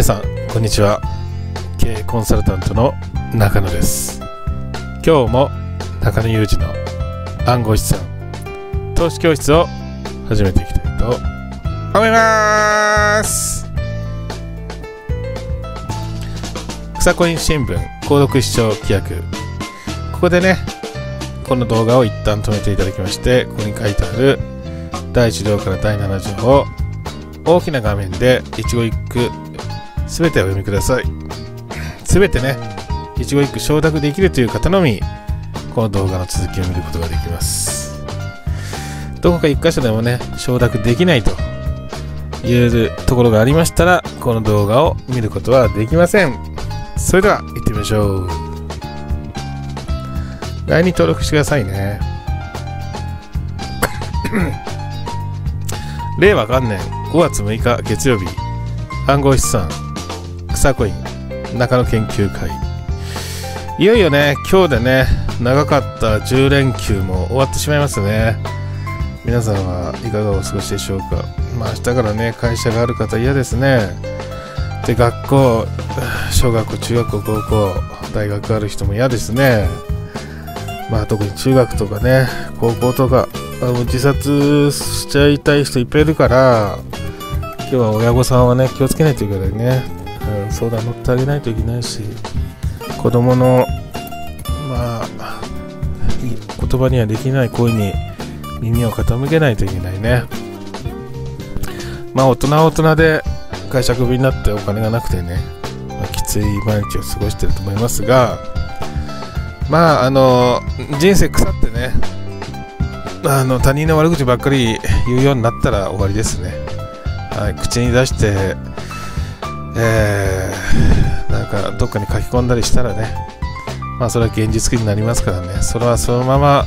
皆さんこんにちは経営コンサルタントの中野です今日も中野裕二の暗号資産投資教室を始めていきたいと思います草コイン新聞購読視聴規約ここでねこの動画を一旦止めていただきましてここに書いてある第1条から第7条を大きな画面で一語一句すべてお読みください。すべてね、一語一句承諾できるという方のみ、この動画の続きを見ることができます。どこか一箇所でもね、承諾できないというところがありましたら、この動画を見ることはできません。それでは、行ってみましょう。LINE に登録してくださいね。令和元年5月6日月曜日暗号資産草恋中野研究会いよいよね今日でね長かった10連休も終わってしまいますね皆さんはいかがお過ごしでしょうかまあ明日からね会社がある方嫌ですねで学校小学校中学校高校大学ある人も嫌ですねまあ特に中学とかね高校とかあの自殺しちゃいたい人いっぱいいるから今日は親御さんはね気をつけないといけないねうん、相談乗ってあげないといけないし子供のまあ言葉にはできない声に耳を傾けないといけないねまあ大人は大人で会社クビになってお金がなくてね、まあ、きつい毎日を過ごしてると思いますがまああの人生腐ってねあの他人の悪口ばっかり言うようになったら終わりですね、はい、口に出してえー、なんかどっかに書き込んだりしたらね、まあそれは現実になりますからね、それはそのまま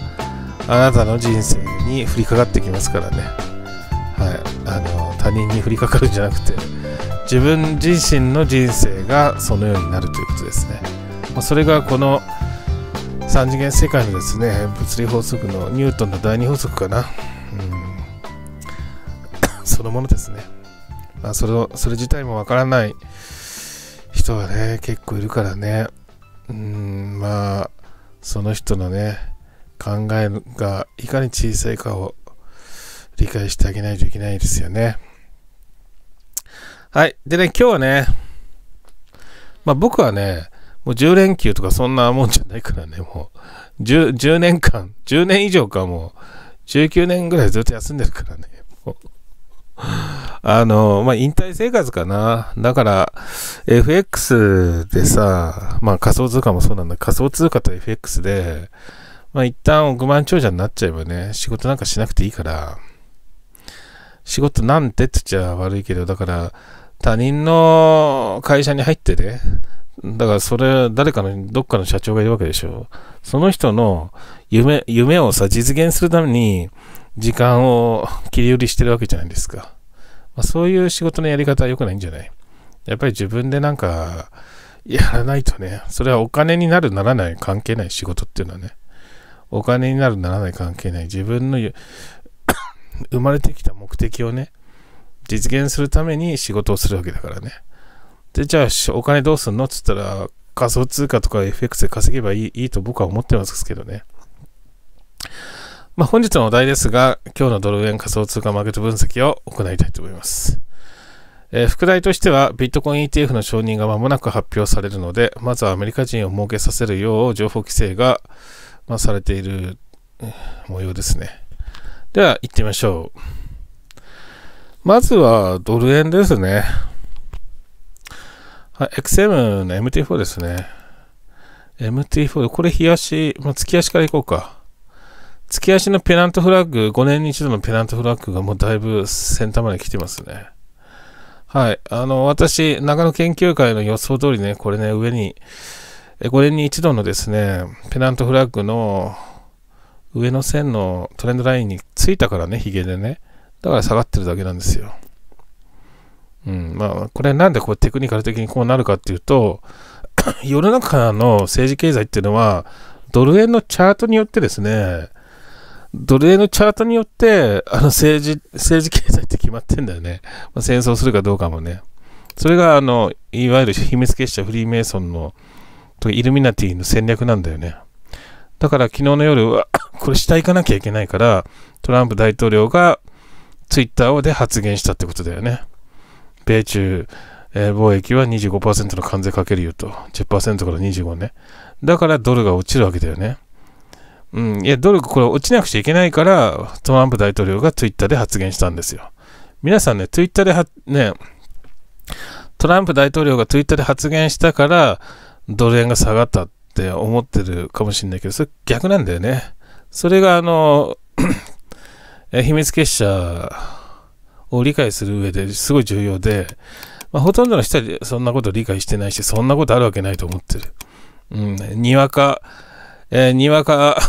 あなたの人生に降りかかってきますからね、はい、あの他人に降りかかるんじゃなくて、自分自身の人生がそのようになるということですね。まあ、それがこの3次元世界のですね物理法則のニュートンの第2法則かな、うん、そのものですね。あ、それをそれ自体もわからない人はね結構いるからねうんまあその人のね考えがいかに小さいかを理解してあげないといけないですよねはいでね今日はねまあ僕はねもう10連休とかそんなもんじゃないからねもう 10, 10年間10年以上かもう19年ぐらいずっと休んでるからねもうあの、まあ、引退生活かな。だから、FX でさ、まあ、仮想通貨もそうなんだ仮想通貨と FX で、まあ、一旦億万長者になっちゃえばね、仕事なんかしなくていいから、仕事なんてって言っちゃ悪いけど、だから、他人の会社に入ってね、だからそれ、誰かの、どっかの社長がいるわけでしょ。その人の夢、夢をさ、実現するために、時間を切り売りしてるわけじゃないですか。まあ、そういう仕事のやり方は良くないんじゃないやっぱり自分でなんかやらないとね、それはお金になるならない関係ない仕事っていうのはね、お金になるならない関係ない、自分の 生まれてきた目的をね、実現するために仕事をするわけだからね。で、じゃあお金どうすんのって言ったら、仮想通貨とか FX で稼げばいいいいと僕は思ってますけどね。まあ、本日のお題ですが、今日のドル円仮想通貨マーケット分析を行いたいと思います。えー、副題としては、ビットコイン ETF の承認が間もなく発表されるので、まずはアメリカ人を儲けさせるよう情報規制が、まあ、されている模様ですね。では、行ってみましょう。まずは、ドル円ですね。はい、XM の MT4 ですね。MT4、これ、日足、まあ、月足からいこうか。付き足のペナントフラッグ、5年に一度のペナントフラッグがもうだいぶ先端まで来てますね。はい。あの、私、長野研究会の予想通りね、これね、上に、5年に一度のですね、ペナントフラッグの上の線のトレンドラインについたからね、ヒゲでね。だから下がってるだけなんですよ。うん、まあ、これなんでこうテクニカル的にこうなるかっていうと、世の中の政治経済っていうのは、ドル円のチャートによってですね、奴隷のチャートによって、あの政治、政治経済って決まってんだよね。まあ、戦争するかどうかもね。それが、あの、いわゆる秘密結社フリーメイソンの、とイルミナティの戦略なんだよね。だから昨日の夜は、これ下行かなきゃいけないから、トランプ大統領がツイッターで発言したってことだよね。米中、貿易は25%の関税かけるよと。10%から25ね。だからドルが落ちるわけだよね。うん、いや、努力、これ落ちなくちゃいけないから、トランプ大統領がツイッターで発言したんですよ。皆さんね、ツイッターでは、ね、トランプ大統領がツイッターで発言したから、ドル円が下がったって思ってるかもしれないけど、それ逆なんだよね。それが、あの 秘密結社を理解する上ですごい重要で、まあ、ほとんどの人はそんなこと理解してないし、そんなことあるわけないと思ってる。うん、にわか、えー、にわか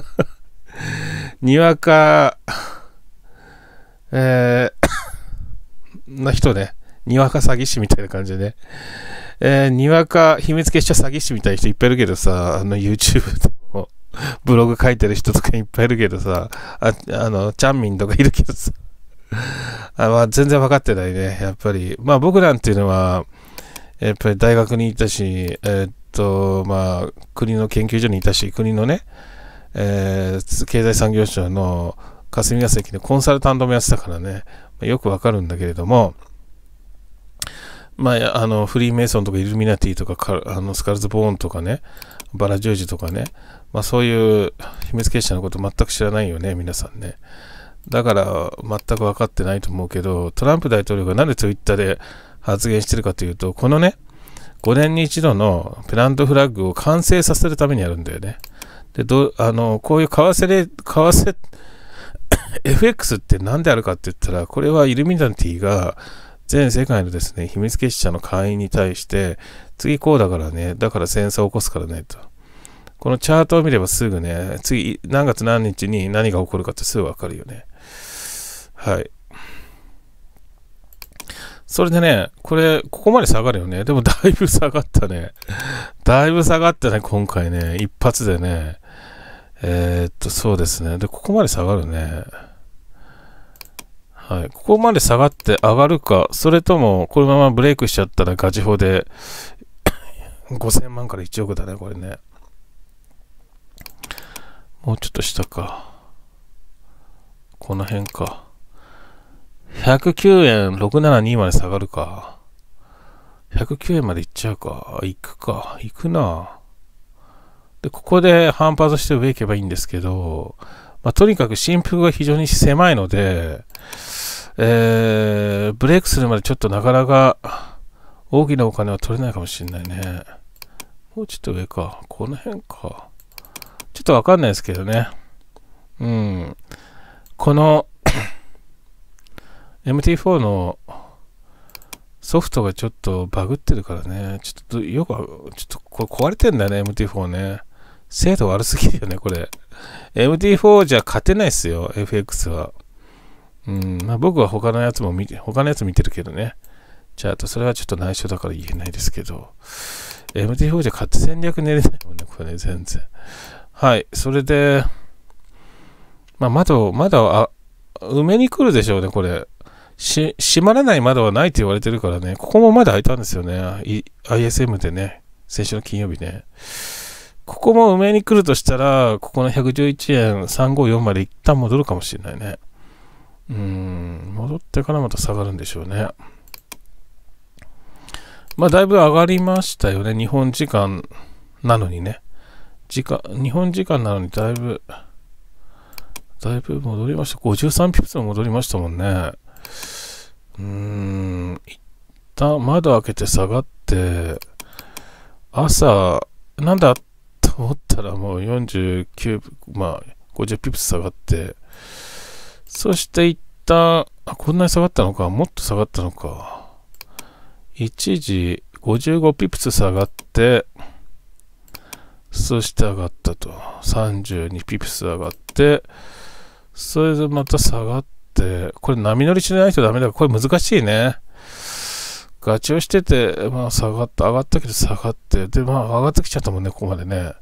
にわか、えー、な人ね。にわか詐欺師みたいな感じでね。えー、にわか秘密結社詐欺師みたいな人いっぱいいるけどさ、あの YouTube でも、ブログ書いてる人とかいっぱいいるけどさ、あ、あの、チャンミンとかいるけどさ、あまあ、全然分かってないね、やっぱり。まあ僕なんていうのは、やっぱり大学にいたし、えー、っと、まあ国の研究所にいたし、国のね、えー、経済産業省の霞が関のコンサルタントもやってたからね、まあ、よくわかるんだけれども、まあ、あのフリーメイソンとかイルミナティとかあのスカルズ・ボーンとかね、バラ・ジュージとかね、まあ、そういう秘密結社のこと全く知らないよね、皆さんね。だから全く分かってないと思うけど、トランプ大統領がなんでツイッターで発言してるかというと、このね、5年に一度のペナントフラッグを完成させるためにやるんだよね。でどあのこういう為替で為替 FX って何であるかって言ったらこれはイルミナティが全世界のですね秘密結社の会員に対して次こうだからねだから戦争を起こすからねとこのチャートを見ればすぐね次何月何日に何が起こるかってすぐわかるよねはいそれでね、これ、ここまで下がるよね。でもだいぶ下がったね。だいぶ下がったね、今回ね。一発でね。えー、っと、そうですね。で、ここまで下がるね。はい。ここまで下がって上がるか、それとも、このままブレイクしちゃったらガチ法で5000 万から1億だね、これね。もうちょっと下か。この辺か。109円672まで下がるか。109円までいっちゃうか。行くか。行くな。で、ここで反発して上行けばいいんですけど、まあ、とにかく振幅が非常に狭いので、えー、ブレイクするまでちょっとなかなか大きなお金は取れないかもしれないね。もうちょっと上か。この辺か。ちょっとわかんないですけどね。うん。この MT4 のソフトがちょっとバグってるからね、ちょっとよく、ちょっとこれ壊れてんだね、MT4 ね。精度悪すぎるよね、これ。MT4 じゃ勝てないっすよ、FX は。うん、まあ僕は他のやつも見て、他のやつ見てるけどね。チャート、それはちょっと内緒だから言えないですけど。MT4 じゃ勝手戦略練れないもんね、これね、全然。はい、それで、まあ窓、まだ、あ、埋めに来るでしょうね、これ。し、閉まらない窓はないって言われてるからね、ここもまだ開いたんですよね。ISM でね、先週の金曜日ね。ここも埋めに来るとしたら、ここの111円354まで一旦戻るかもしれないね。うん、戻ってからまた下がるんでしょうね。まあ、だいぶ上がりましたよね。日本時間なのにね。時間、日本時間なのにだいぶ、だいぶ戻りました。53ピプスも戻りましたもんね。うーん、一旦窓開けて下がって、朝、なんだと思ったらもう49、まあ、50ピプス下がって、そして一旦、あ、こんなに下がったのか、もっと下がったのか。一時55ピプス下がって、そして上がったと。32ピプス上がって、それでまた下がっ、これ波乗りしないとダメだこれ難しいね。ガチをしてて、まあ下がった、上がったけど下がって、で、まあ上がってきちゃったもんね、ここまでね。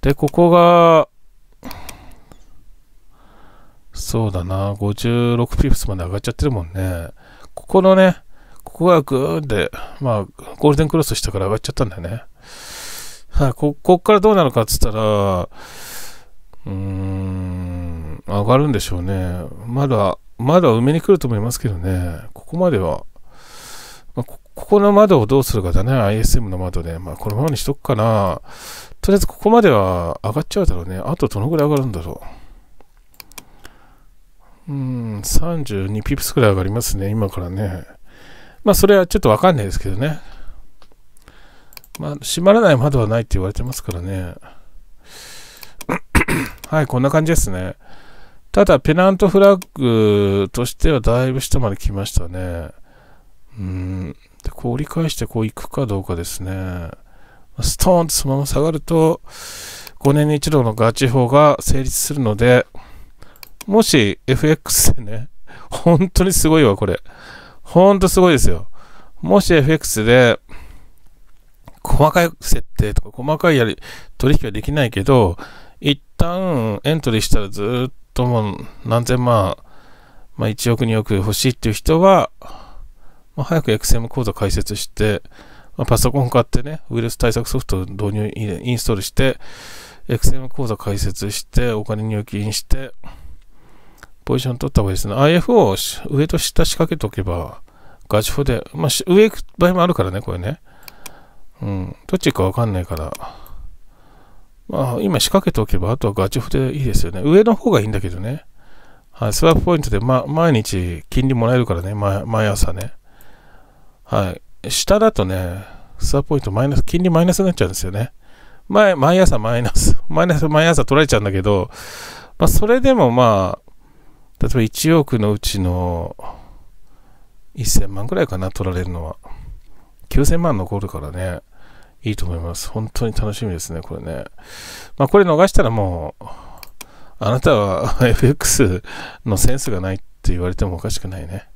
で、ここが、そうだな、56ピプスまで上がっちゃってるもんね。ここのね、ここがグーンで、まあ、ゴールデンクロスしたから上がっちゃったんだよね。はい、ここからどうなるかっつったら、うーん、上がるんでしょうね。まだ、まだ埋めに来ると思いますけどね。ここまでは。まあ、ここの窓をどうするかだね。ISM の窓で。まあ、このままにしとくかな。とりあえずここまでは上がっちゃうだろうね。あとどのぐらい上がるんだろう。うん、32ピプスくらい上がりますね。今からね。まあ、それはちょっとわかんないですけどね。まあ、閉まらない窓はないって言われてますからね。はい、こんな感じですね。ただ、ペナントフラッグとしてはだいぶ下まで来ましたね。うん。で、こう折り返してこう行くかどうかですね。ストーンとそのまま下がると、5年に一度のガチ法が成立するので、もし FX でね、本当にすごいわ、これ。ほんとすごいですよ。もし FX で、細かい設定とか細かいやり取引はできないけど、一旦エントリーしたらずっとも何千万、まあ、1億2億欲しいっていう人は、まあ、早く XM 講座開設して、まあ、パソコン買ってね、ウイルス対策ソフトを導入、インストールして、XM 講座開設して、お金入金して、ポジション取った方がいいですね。IF を上と下仕掛けておけば、ガチォで、まあ、上行く場合もあるからね、これね。うん、どっち行くかわかんないから。まあ、今仕掛けておけば、あとはガチフでいいですよね。上の方がいいんだけどね。はい、スワップポイントで、ま、毎日金利もらえるからね、ま、毎朝ね。はい。下だとね、スワップポイントマイナス、金利マイナスになっちゃうんですよね。前、毎朝マイナス、マイナス、毎朝取られちゃうんだけど、まあ、それでもまあ、例えば1億のうちの1000万ぐらいかな、取られるのは。9000万残るからね。いいと思います。本当に楽しみですね、これね。まあ、これ逃したらもう、あなたは FX のセンスがないって言われてもおかしくないね。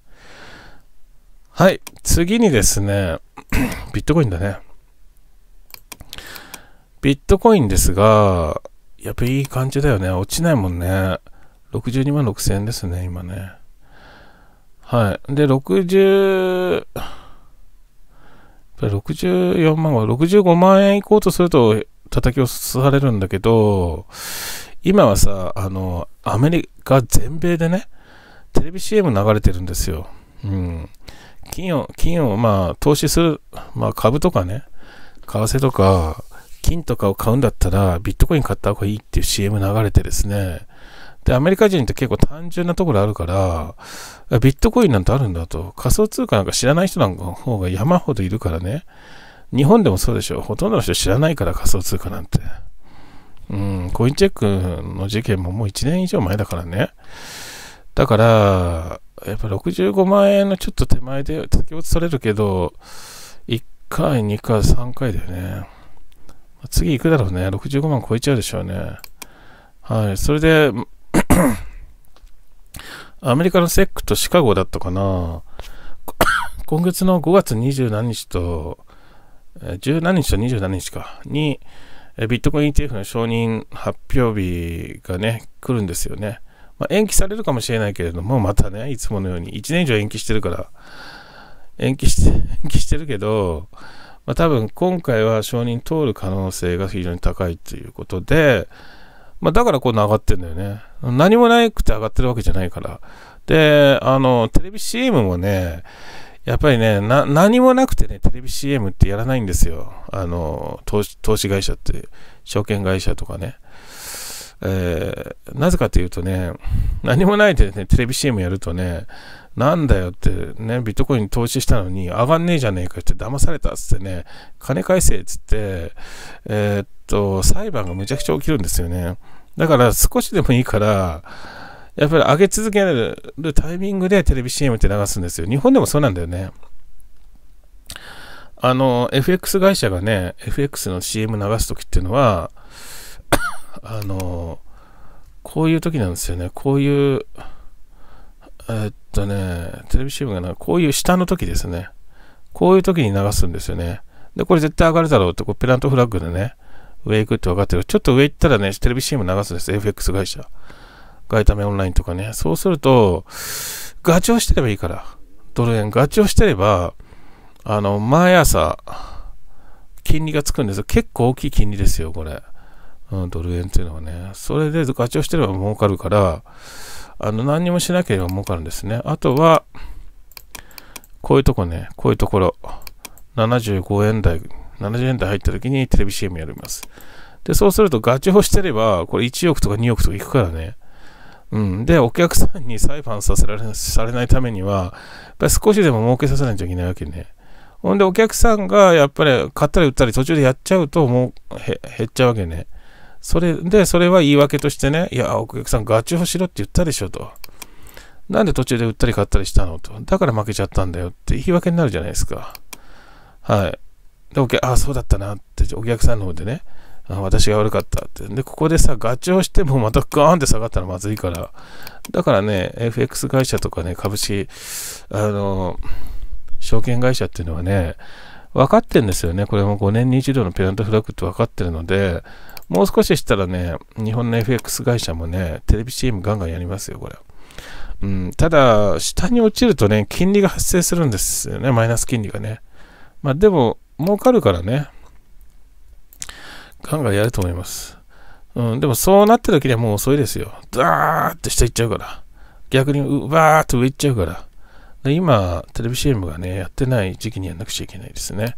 はい、次にですね、ビットコインだね。ビットコインですが、やっぱいい感じだよね。落ちないもんね。62万6000円ですね、今ね。はい。で、60、64万は65万円いこうとすると叩きをとされるんだけど、今はさ、あの、アメリカ全米でね、テレビ CM 流れてるんですよ。うん。金を、金を、まあ、投資する、まあ、株とかね、為替とか、金とかを買うんだったら、ビットコイン買った方がいいっていう CM 流れてですね、で、アメリカ人って結構単純なところあるから、ビットコインなんてあるんだと。仮想通貨なんか知らない人なんかの方が山ほどいるからね。日本でもそうでしょ。ほとんどの人知らないから仮想通貨なんて。うん、コインチェックの事件ももう1年以上前だからね。だから、やっぱ65万円のちょっと手前で先落とされるけど、1回、2回、3回だよね。次行くだろうね。65万超えちゃうでしょうね。はい。それで、アメリカのセックとシカゴだったかな 今月の5月27日と、17日と27日か、に、ビットコイン ETF の承認発表日がね、来るんですよね。まあ、延期されるかもしれないけれども、またね、いつものように、1年以上延期してるから、延期して、延期してるけど、まあ、多分今回は承認通る可能性が非常に高いということで、まあ、だからこん上がってんだよね。何もなくて上がってるわけじゃないから。で、あの、テレビ CM もね、やっぱりね、何もなくてね、テレビ CM ってやらないんですよ。あの、投資、投資会社って、証券会社とかね。えー、なぜかというとね、何もないでね、テレビ CM やるとね、なんだよって、ね、ビットコイン投資したのに上がんねえじゃねえかって騙されたっつってね、金返せっつって、えー、っと、裁判がむちゃくちゃ起きるんですよね。だから少しでもいいから、やっぱり上げ続けられるタイミングでテレビ CM って流すんですよ。日本でもそうなんだよね。あの、FX 会社がね、FX の CM 流すときっていうのは、あの、こういう時なんですよね。こういう、えー、っとね、テレビ CM がな、こういう下の時ですね。こういう時に流すんですよね。で、これ絶対上がるだろうって、こうペナントフラッグでね、上行くって分かってる。ちょっと上行ったらね、テレビ CM 流すんです。FX 会社。外為オンラインとかね。そうすると、ガチをしてればいいから。ドル円、ガチをしてれば、あの、毎朝、金利がつくんですよ。結構大きい金利ですよ、これ。うん、ドル円っていうのはね。それでガチをしてれば儲かるから、あの、何にもしなければ儲かるんですね。あとは、こういうとこね、こういうところ。75円台70年代入った時にテレビ CM やります。で、そうするとガチ保してれば、これ1億とか2億とかいくからね。うん。で、お客さんに裁判させられ、されないためには、やっぱり少しでも儲けさせないといけないわけね。ほんで、お客さんがやっぱり買ったり売ったり途中でやっちゃうと、もうへ減っちゃうわけね。それで、それは言い訳としてね、いや、お客さんガチ保しろって言ったでしょと。なんで途中で売ったり買ったりしたのと。だから負けちゃったんだよって言い訳になるじゃないですか。はい。で、お客、あ、そうだったなって、お客さんの方でね、あ私が悪かったって。で、ここでさ、ガチをしてもまたガーンって下がったらまずいから。だからね、FX 会社とかね、株式、あの、証券会社っていうのはね、分かってんですよね。これも5年に一度のペナントフラッグって分かってるので、もう少ししたらね、日本の FX 会社もね、テレビ CM ガンガンやりますよ、これ。うん、ただ、下に落ちるとね、金利が発生するんですよね、マイナス金利がね。まあでも、儲かるからね、ガンガンやると思います。うん、でもそうなった時にはもう遅いですよ。ザーって下行っちゃうから。逆にうわーっと上行っちゃうから。で今、テレビ CM がね、やってない時期にやんなくちゃいけないですね。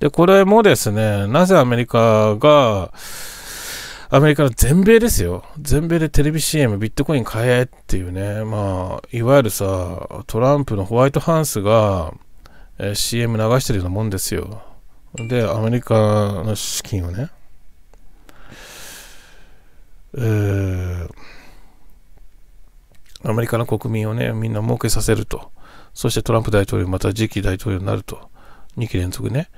で、これもですね、なぜアメリカが、アメリカの全米ですよ。全米でテレビ CM、ビットコイン買えっていうね、まあ、いわゆるさ、トランプのホワイトハウスが、えー、CM 流してるようなもんですよ。で、アメリカの資金をね、えー、アメリカの国民をね、みんな儲けさせると。そしてトランプ大統領、また次期大統領になると。2期連続ね。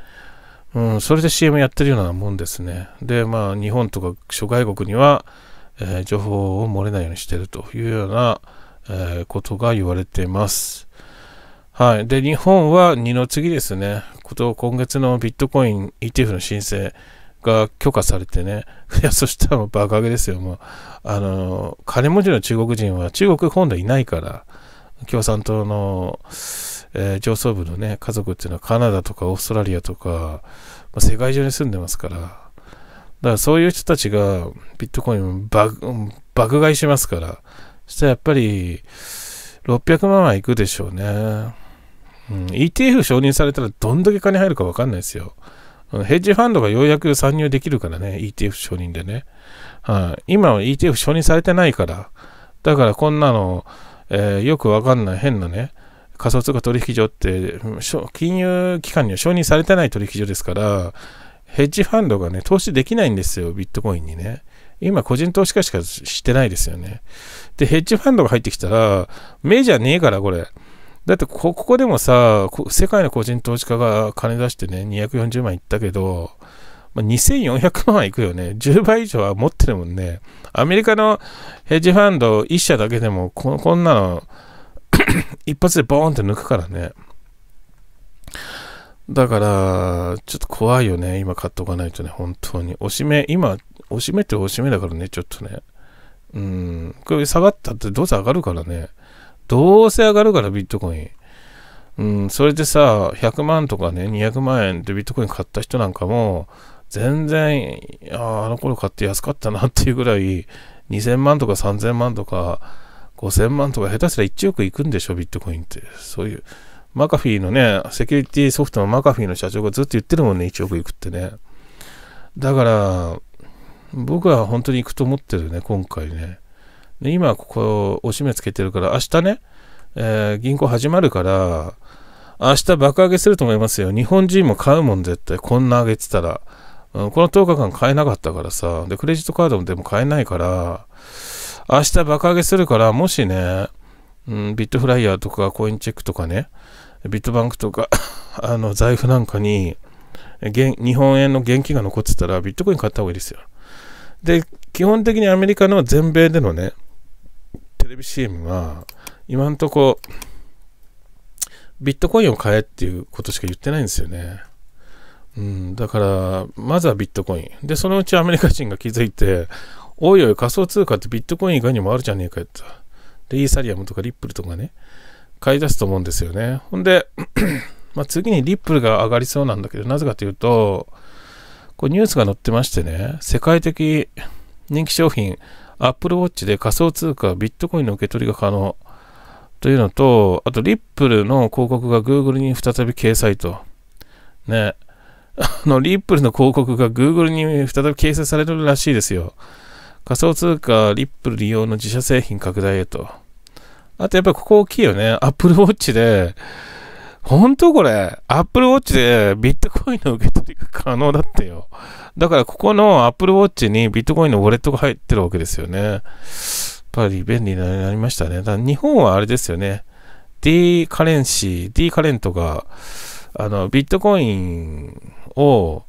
うん、それで CM やってるようなもんですね。で、まあ、日本とか諸外国には、えー、情報を漏れないようにしてるというような、えー、ことが言われています。はい。で、日本は二の次ですね。こと今月のビットコイン ETF の申請が許可されてね。いや、そしたらもうげですよ。もう、あの、金持ちの中国人は中国本土いないから、共産党の、えー、上層部のね、家族っていうのはカナダとかオーストラリアとか、まあ、世界中に住んでますから。だからそういう人たちがビットコイン爆買いしますから。そしたらやっぱり600万はいくでしょうね。うん、ETF 承認されたらどんだけ金入るか分かんないですよ。ヘッジファンドがようやく参入できるからね、ETF 承認でね。はあ、今は ETF 承認されてないから、だからこんなの、えー、よく分かんない変なね、仮想通貨取引所って、金融機関には承認されてない取引所ですから、ヘッジファンドがね、投資できないんですよ、ビットコインにね。今、個人投資家しかしてないですよね。で、ヘッジファンドが入ってきたら、目じゃねえから、これ。だってここでもさ、世界の個人投資家が金出してね、240万いったけど、まあ、2400万いくよね。10倍以上は持ってるもんね。アメリカのヘッジファンド1社だけでもこ、こんなの 一発でボーンって抜くからね。だから、ちょっと怖いよね。今買っておかないとね、本当に。おしめ、今、おしめっておしめだからね、ちょっとね。うん。これ下がったってどうせ上がるからね。どうせ上がるからビットコイン。うん、それでさ、100万とかね、200万円でビットコイン買った人なんかも、全然、ああの頃買って安かったなっていうぐらい、2000万とか3000万とか、5000万とか、下手すら1億いくんでしょ、ビットコインって。そういう、マカフィーのね、セキュリティソフトのマカフィーの社長がずっと言ってるもんね、1億いくってね。だから、僕は本当に行くと思ってるね、今回ね。で今ここ押し目つけてるから明日ね、えー、銀行始まるから明日爆上げすると思いますよ日本人も買うもん絶対こんな上げてたら、うん、この10日間買えなかったからさでクレジットカードもでも買えないから明日爆上げするからもしね、うん、ビットフライヤーとかコインチェックとかねビットバンクとか あの財布なんかに現日本円の現金が残ってたらビットコイン買った方がいいですよで基本的にアメリカの全米でのねテレビ CM が、今んとこ、ビットコインを買えっていうことしか言ってないんですよね。うん、だから、まずはビットコイン。で、そのうちアメリカ人が気づいて、おいおい仮想通貨ってビットコイン以外にもあるじゃねえかよと。で、イーサリアムとかリップルとかね、買い出すと思うんですよね。ほんで、まあ、次にリップルが上がりそうなんだけど、なぜかというと、こうニュースが載ってましてね、世界的人気商品、Apple Watch で仮想通貨、ビットコインの受け取りが可能というのと、あと Ripple の広告が Google に再び掲載と。ね。あの、Ripple の広告が Google に再び掲載されるらしいですよ。仮想通貨 Ripple 利用の自社製品拡大へと。あとやっぱりここ大きいよね。Apple Watch で、本当これ、アップルウォッチでビットコインの受け取りが可能だったよ。だからここのアップルウォッチにビットコインのウォレットが入ってるわけですよね。やっぱり便利になりましたね。だ日本はあれですよね。D カレンシー、D カレントが、あの、ビットコインを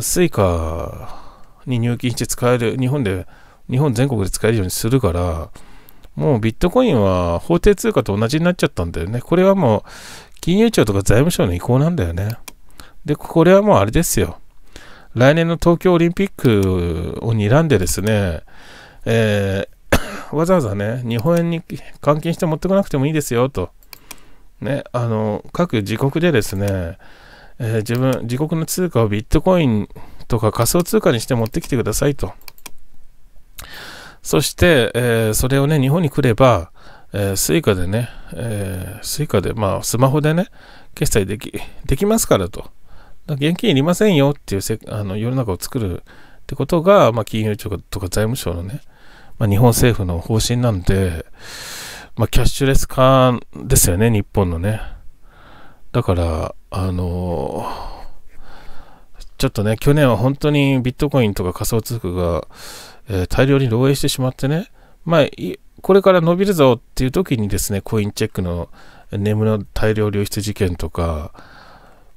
スイカに入金して使える、日本で、日本全国で使えるようにするから、もうビットコインは法定通貨と同じになっちゃったんだよね。これはもう金融庁とか財務省の意向なんだよね。で、これはもうあれですよ。来年の東京オリンピックを睨んでですね、えー、わざわざね、日本円に換金して持ってこなくてもいいですよと。ね、あの、各自国でですね、えー、自分、自国の通貨をビットコインとか仮想通貨にして持ってきてくださいと。そして、えー、それをね、日本に来れば、えー、スイカでね、えー、スイカで、まあ、スマホでね、決済でき、できますからと。現金いりませんよっていうせあの世の中を作るってことが、まあ、金融庁とか財務省のね、まあ、日本政府の方針なんで、まあ、キャッシュレス化ですよね、日本のね。だから、あのちょっとね、去年は本当にビットコインとか仮想通貨が、えー、大量に漏洩してしまってね、まあ、これから伸びるぞっていう時にですね、コインチェックのネるムの大量流出事件とか、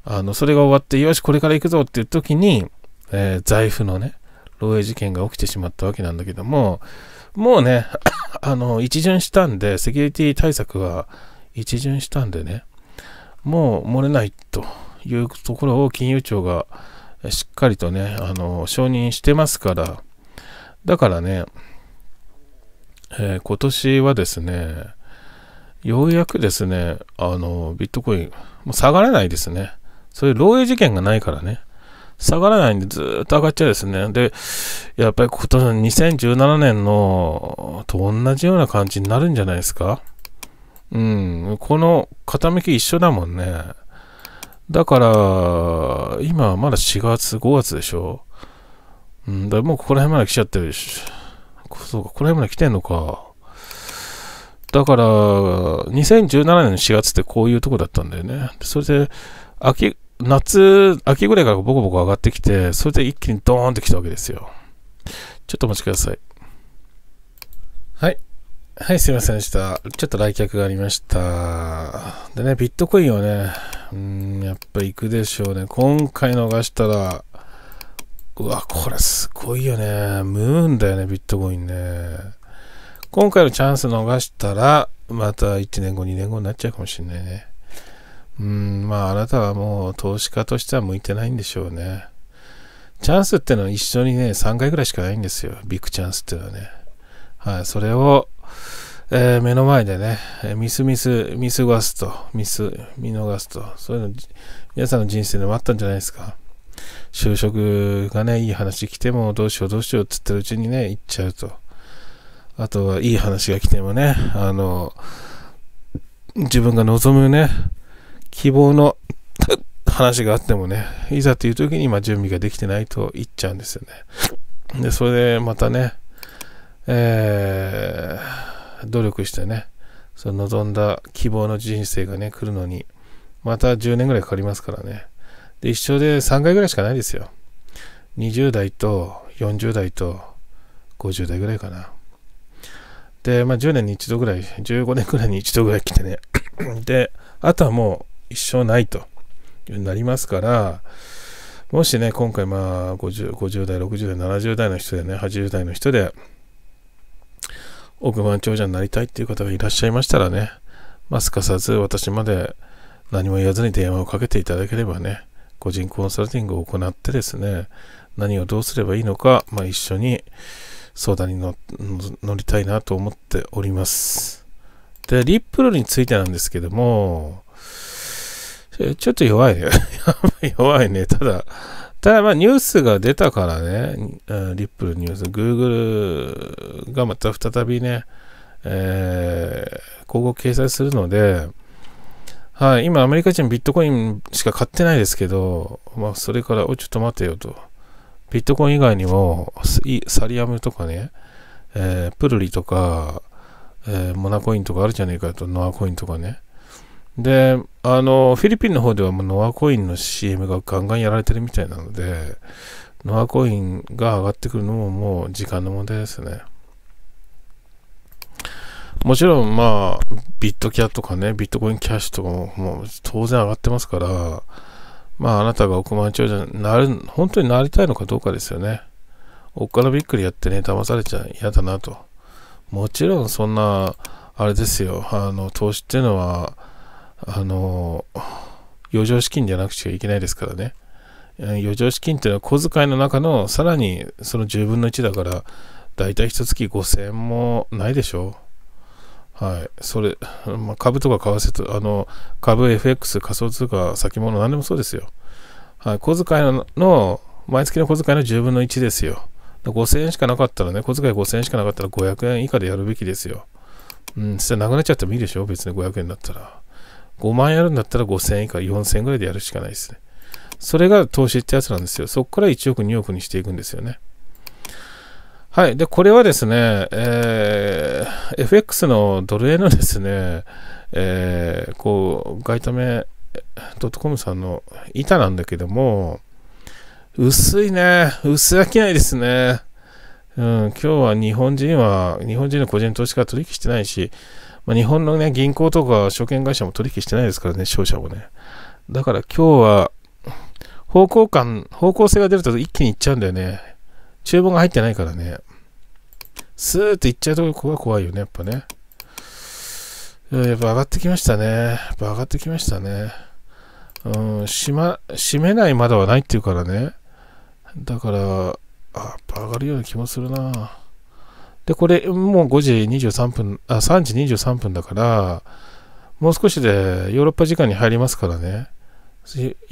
あの、それが終わって、よし、これから行くぞっていう時に、えー、財布のね、漏洩事件が起きてしまったわけなんだけども、もうね、あの、一巡したんで、セキュリティ対策は一巡したんでね、もう漏れないというところを金融庁がしっかりとね、あの、承認してますから、だからね、えー、今年はですね、ようやくですね、あの、ビットコイン、もう下がらないですね。そういう漏洩事件がないからね。下がらないんでずっと上がっちゃうですね。で、やっぱり今年2017年のと同じような感じになるんじゃないですか。うん、この傾き一緒だもんね。だから、今まだ4月、5月でしょ。うん、だもうここら辺まで来ちゃってるし。そうか、こ辺まで来てんのか。だから、2017年の4月ってこういうとこだったんだよね。それで、秋、夏、秋ぐらいからボコボコ上がってきて、それで一気にドーンって来たわけですよ。ちょっとお待ちください。はい。はい、すいませんでした。ちょっと来客がありました。でね、ビットコインはね、うん、やっぱ行くでしょうね。今回逃したら、うわ、これすごいよね。ムーンだよね、ビットコインね。今回のチャンス逃したら、また1年後、2年後になっちゃうかもしれないね。うん、まあ、あなたはもう投資家としては向いてないんでしょうね。チャンスってのは一緒にね、3回ぐらいしかないんですよ。ビッグチャンスっていうのはね。はい、それを、えー、目の前でね、ミスミス、見過ごすと、ミス、見逃すと、そういうの、皆さんの人生でもあったんじゃないですか。就職がね、いい話来てもどうしようどうしようって言ってるうちにね、行っちゃうと。あとは、いい話が来てもね、あの、自分が望むね、希望の話があってもね、いざという時に今準備ができてないと行っちゃうんですよね。で、それでまたね、えー、努力してね、その望んだ希望の人生がね、来るのに、また10年ぐらいかかりますからね。で、一生で3回ぐらいしかないですよ。20代と40代と50代ぐらいかな。で、まあ、10年に一度ぐらい、15年ぐらいに一度ぐらい来てね。で、あとはもう一生ないというなりますから、もしね、今回まあ50、50代、60代、70代の人でね、80代の人で、億万長者になりたいっていう方がいらっしゃいましたらね、まあ、すかさず私まで何も言わずに電話をかけていただければね、個人コンサルティングを行ってですね、何をどうすればいいのか、まあ、一緒に相談に乗りたいなと思っております。で、リップルについてなんですけども、ちょっと弱いね。弱いね。ただ、ただまあニュースが出たからね、リップルニュース、Google がまた再びね、えー、広告掲載するので、はい、今アメリカ人ビットコインしか買ってないですけど、まあ、それから、おちょっと待てよと。ビットコイン以外にも、サリアムとかね、えー、プルリとか、えー、モナコインとかあるじゃねえかと、ノアコインとかね。で、あの、フィリピンの方ではもうノアコインの CM がガンガンやられてるみたいなので、ノアコインが上がってくるのももう時間の問題ですね。もちろん、まあ、ビットキャとかね、ビットコインキャッシュとかももう当然上がってますから、まあ、あなたが億万長者になる、本当になりたいのかどうかですよね。おっかなびっくりやってね、騙されちゃ嫌だなと。もちろん、そんな、あれですよ、あの、投資っていうのは、あの、余剰資金じゃなくちゃいけないですからね。余剰資金っていうのは小遣いの中のさらにその10分の1だから、だいたい一月5000円もないでしょう。はい、それ、まあ、株とか為替と、あの、株、FX、仮想通貨、先物、何でもそうですよ。はい、小遣いの、の毎月の小遣いの10分の1ですよ。5000円しかなかったらね、小遣い5000円しかなかったら500円以下でやるべきですよ。うん、そしたらなくなっちゃってもいいでしょ、別に500円だったら。5万円やるんだったら5000円以下、4000円ぐらいでやるしかないですね。それが投資ってやつなんですよ。そこから1億、2億にしていくんですよね。はい。で、これはですね、えー、FX のドル円のですね、えー、こう、外為ドットコムさんの板なんだけども、薄いね。薄きないですね。うん、今日は日本人は、日本人の個人投資家取引してないし、まあ、日本のね、銀行とか証券会社も取引してないですからね、商社もね。だから今日は、方向感、方向性が出ると一気にいっちゃうんだよね。注文が入ってないからね。スーッと行っちゃうとこが怖いよね、やっぱね。やっぱ上がってきましたね。やっぱ上がってきましたね。うん、閉ま、閉めない窓はないっていうからね。だから、あ、やっぱ上がるような気もするなで、これ、もう5時23分、あ、3時23分だから、もう少しでヨーロッパ時間に入りますからね。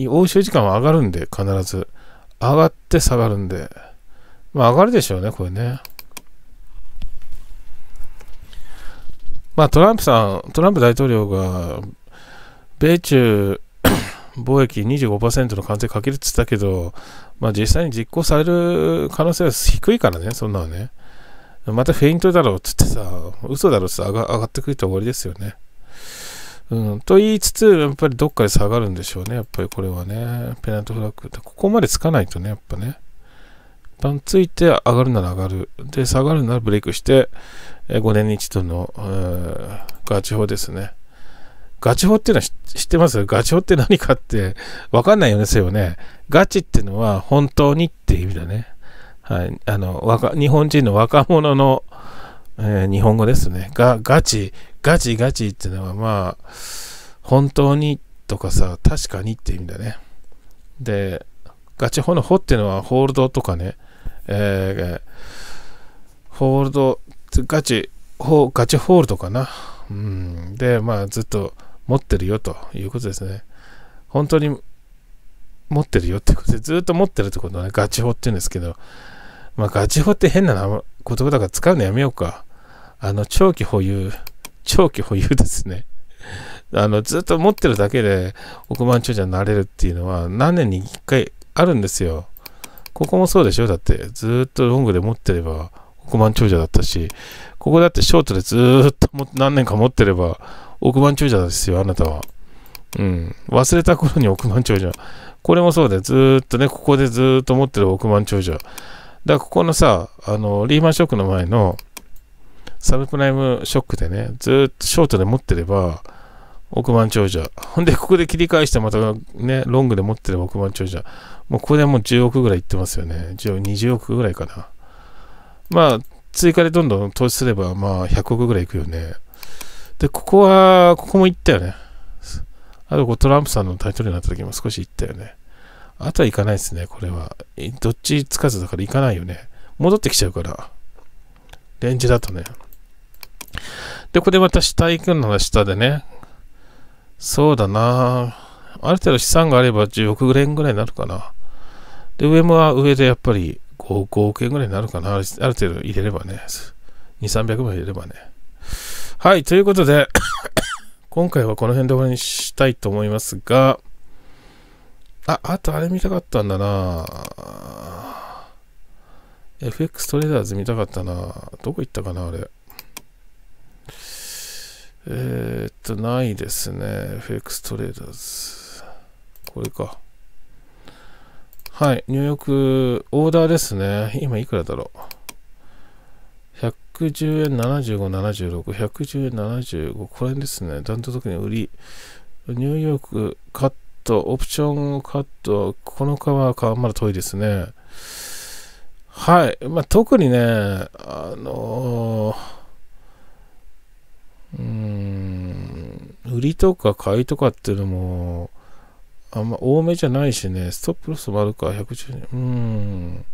欧州時間は上がるんで、必ず。上がって下がるんで。まあ上がるでしょうね、これね。まあトランプさん、トランプ大統領が、米中 貿易25%の関税かけるって言ったけど、まあ実際に実行される可能性は低いからね、そんなのね。またフェイントだろうっつってさ、嘘だろっって上が上がってくると終わりですよね。うん、と言いつつ、やっぱりどっかで下がるんでしょうね、やっぱりこれはね。ペナントフラッグ。ここまでつかないとね、やっぱね。段ついて上がるなら上がる。で、下がるならブレイクして、え5年に一度の、えー、ガチ法ですね。ガチ法っていうのは知ってますガチ法って何かってわかんないよね、せよね。ガチっていうのは本当にっていう意味だね。はい。あの、若日本人の若者の、えー、日本語ですね。が、ガチ、ガチガチっていうのはまあ、本当にとかさ、確かにって意味だね。で、ガチ法の法っていうのはホールドとかね、えー、ホールド、ガチ、ガチホールドかな。うん、で、まあ、ずっと持ってるよということですね。本当に持ってるよってことで、ずっと持ってるってことはね、ガチホって言うんですけど、まあ、ガチホって変な言葉だから使うのやめようか。あの、長期保有、長期保有ですね。あの、ずっと持ってるだけで億万長者になれるっていうのは、何年に1回あるんですよ。ここもそうでしょだって、ずっとロングで持ってれば、億万長者だったし、ここだってショートでずっと何年か持ってれば、億万長者ですよ、あなたは。うん。忘れた頃に億万長者。これもそうで、ずっとね、ここでずっと持ってる億万長者。だからここのさ、あの、リーマンショックの前の、サブプライムショックでね、ずっとショートで持ってれば、億万長者。ほんで、ここで切り返してまたね、ロングで持ってれば億万長者。もうここでもう10億ぐらいいってますよね。20億ぐらいかな。まあ、追加でどんどん投資すれば、まあ、100億ぐらいいくよね。で、ここは、ここも行ったよね。あと、トランプさんのタイトルになった時も少し行ったよね。あとは行かないですね、これは。どっちつかずだから行かないよね。戻ってきちゃうから。レンジだとね。で、ここでまた下行くなら下でね。そうだなある程度資産があれば10億ぐらいになるかな。で、上もは上でやっぱり 5, 5億円ぐらいになるかな。ある程度入れればね。2、300万入れればね。はい、ということで 今回はこの辺で終わりにしたいと思いますが、あ、あとあれ見たかったんだな FX トレーダーズ見たかったなどこ行ったかなあれ。えー、っと、ないですね。FX トレーダーズ。これか。はい、入浴、オーダーですね。今いくらだろう。110円75、76、110円75、これですね。ントツに売り、ニューヨークカット、オプションカット、このカはまだ遠いですね。はい、まあ、特にね、あのー、うーん、売りとか買いとかっていうのも、あんま多めじゃないしね、ストップロスもあるか、110うーん。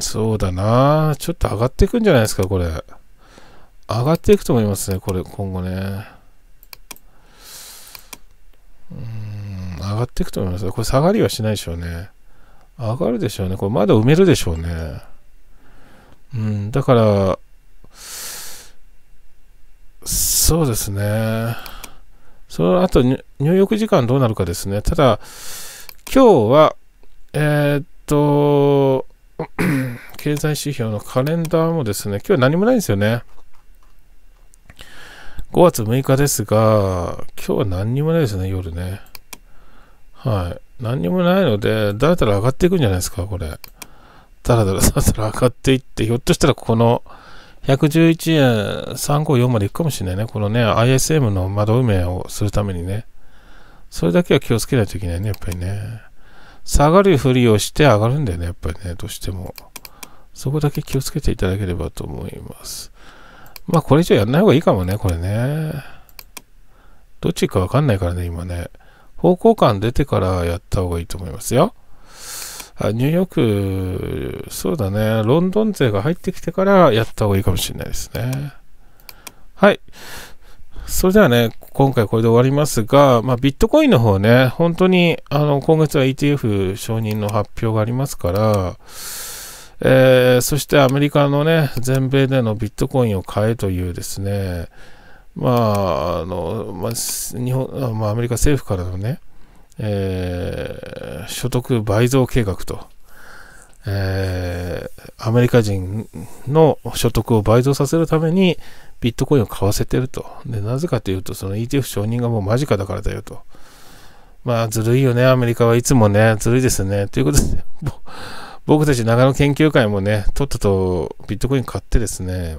そうだなちょっと上がっていくんじゃないですか、これ。上がっていくと思いますね、これ、今後ね。うん、上がっていくと思います。これ下がりはしないでしょうね。上がるでしょうね。これまだ埋めるでしょうね。うん、だから、そうですね。その後、入浴時間どうなるかですね。ただ、今日は、えー、っと、経済指標のカレンダーもですね、今日何もないんですよね。5月6日ですが、今日は何にもないですね、夜ね。はい。何にもないので、だらだら上がっていくんじゃないですか、これ。だらだらだらだら上がっていって、ひょっとしたらこの、111円354までいくかもしれないね。このね、ISM の窓埋めをするためにね。それだけは気をつけないといけないね、やっぱりね。下がるふりをして上がるんだよね、やっぱりね、どうしても。そこだけ気をつけていただければと思います。まあ、これ以上やんない方がいいかもね、これね。どっちかわかんないからね、今ね。方向感出てからやった方がいいと思いますよ。あニューヨーク、そうだね、ロンドン勢が入ってきてからやった方がいいかもしれないですね。はい。それではね、今回これで終わりますが、まあ、ビットコインの方ね、本当にあの今月は ETF 承認の発表がありますから、えー、そしてアメリカのね、全米でのビットコインを買えというですね、まあ、あの、まあ、日本、まあ、アメリカ政府からのね、えー、所得倍増計画と、えー、アメリカ人の所得を倍増させるためにビットコインを買わせてると。で、なぜかというと、その ETF 承認がもう間近だからだよと。まあ、ずるいよね、アメリカはいつもね、ずるいですね。ということで、僕たち長野研究会もね、とっととビットコイン買ってですね、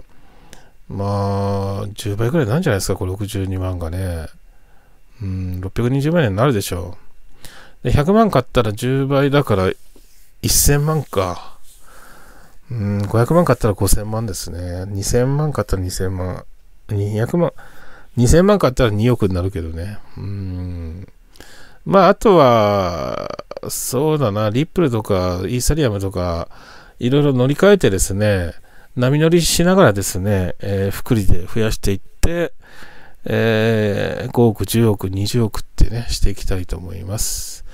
まあ、10倍くらいなんじゃないですか、これ62万がね。うん、620万円になるでしょう。で、100万買ったら10倍だから、1000万か。うん、500万買ったら5000万ですね。2000万買ったら2000万。200万、2000万買ったら2億になるけどね。うん。まあ、あとは、そうだな、リップルとか、イーサリアムとか、いろいろ乗り換えてですね、波乗りしながらですね、えー、福利で増やしていって、えー、5億、10億、20億ってね、していきたいと思います。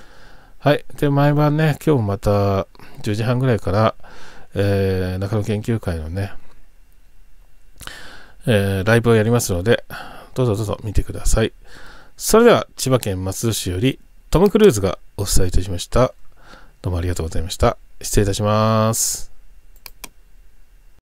はい。で、毎晩ね、今日また10時半ぐらいから、えー、中野研究会のね、えー、ライブをやりますので、どうぞどうぞ見てください。それでは、千葉県松戸市よりトム・クルーズがお伝えいたしました。どうもありがとうございました。失礼いたします。